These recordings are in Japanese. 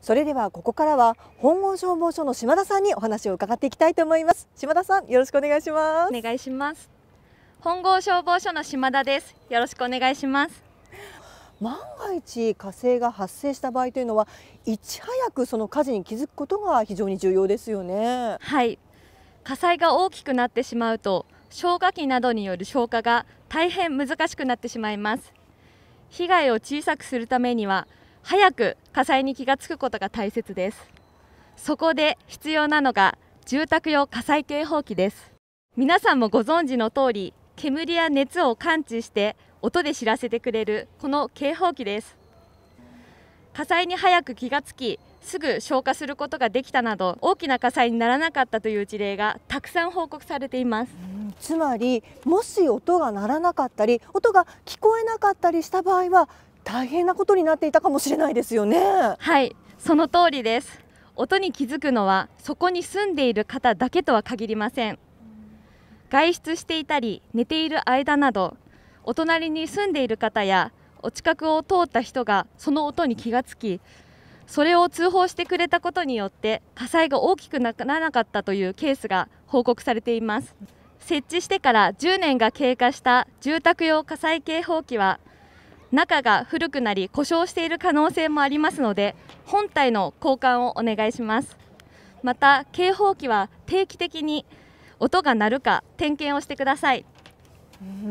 それではここからは本郷消防署の島田さんにお話を伺っていきたいと思います島田さんよろしくお願いしますお願いします本郷消防署の島田ですよろしくお願いします万が一火星が発生した場合というのはいち早くその火事に気づくことが非常に重要ですよねはい火災が大きくなってしまうと消火器などによる消火が大変難しくなってしまいます被害を小さくするためには早く火災に気がつくことが大切ですそこで必要なのが住宅用火災警報器です皆さんもご存知の通り煙や熱を感知して音で知らせてくれるこの警報器です火災に早く気がつきすぐ消火することができたなど大きな火災にならなかったという事例がたくさん報告されていますつまりもし音が鳴らなかったり音が聞こえなかったりした場合は大変なことになっていたかもしれないですよねはいその通りです音に気づくのはそこに住んでいる方だけとは限りません外出していたり寝ている間などお隣に住んでいる方やお近くを通った人がその音に気がつきそれを通報してくれたことによって火災が大きくならなかったというケースが報告されています設置してから10年が経過した住宅用火災警報器は中が古くなり故障している可能性もありますので本体の交換をお願いしますまた警報器は定期的に音が鳴るか点検をしてください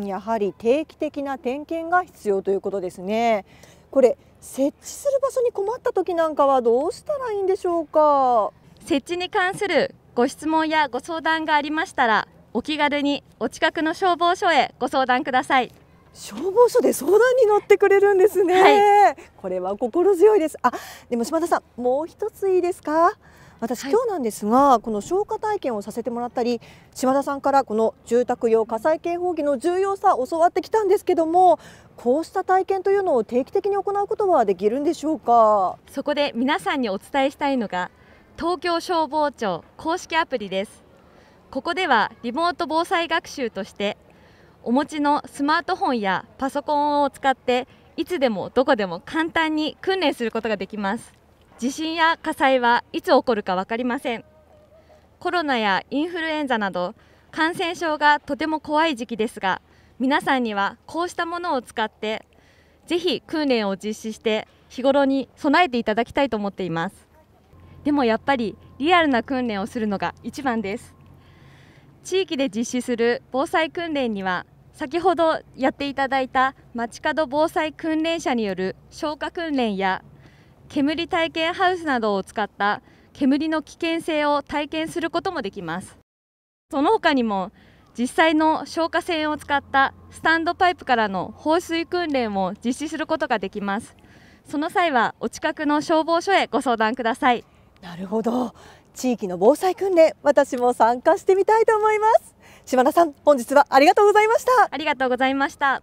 やはり定期的な点検が必要ということですねこれ設置する場所に困った時なんかはどうしたらいいんでしょうか設置に関するご質問やご相談がありましたらお気軽にお近くの消防署へご相談ください消防署で相談に乗ってくれるんですね、はい、これは心強いですあ、でも島田さんもう一ついいですか私、はい、今日なんですがこの消火体験をさせてもらったり島田さんからこの住宅用火災警報器の重要さを教わってきたんですけどもこうした体験というのを定期的に行うことはできるんでしょうかそこで皆さんにお伝えしたいのが東京消防庁公式アプリですここではリモート防災学習としてお持ちのスマートフォンやパソコンを使っていつでもどこでも簡単に訓練することができます地震や火災はいつ起こるか分かりませんコロナやインフルエンザなど感染症がとても怖い時期ですが皆さんにはこうしたものを使ってぜひ訓練を実施して日頃に備えていただきたいと思っていますでもやっぱりリアルな訓練をするのが一番です地域で実施する防災訓練には先ほどやっていただいた街角防災訓練者による消火訓練や煙体験ハウスなどを使った煙の危険性を体験することもできますその他にも実際の消火栓を使ったスタンドパイプからの放水訓練を実施することができますその際はお近くの消防署へご相談くださいなるほど地域の防災訓練私も参加してみたいと思います島田さん本日はありがとうございましたありがとうございました